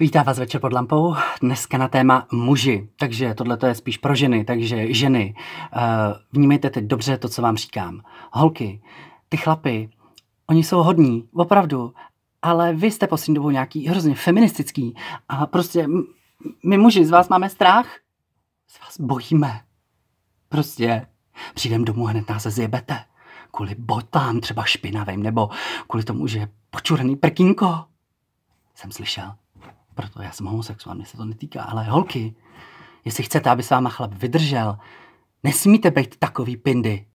Vítá vás večer pod lampou, dneska na téma muži, takže tohle je spíš pro ženy, takže ženy, eh, vnímejte teď dobře to, co vám říkám. Holky, ty chlapy, oni jsou hodní, opravdu, ale vy jste poslední dobou nějaký hrozně feministický a prostě my muži z vás máme strach, z vás bojíme. Prostě přijdem domů hned nás zjebete. Kvůli botám třeba špinavým nebo kvůli tomu, že je počurený prkínko. Jsem slyšel proto já jsem homosexuál, mě se to netýká, ale holky, jestli chcete, aby s váma chlap vydržel, nesmíte být takový pindy,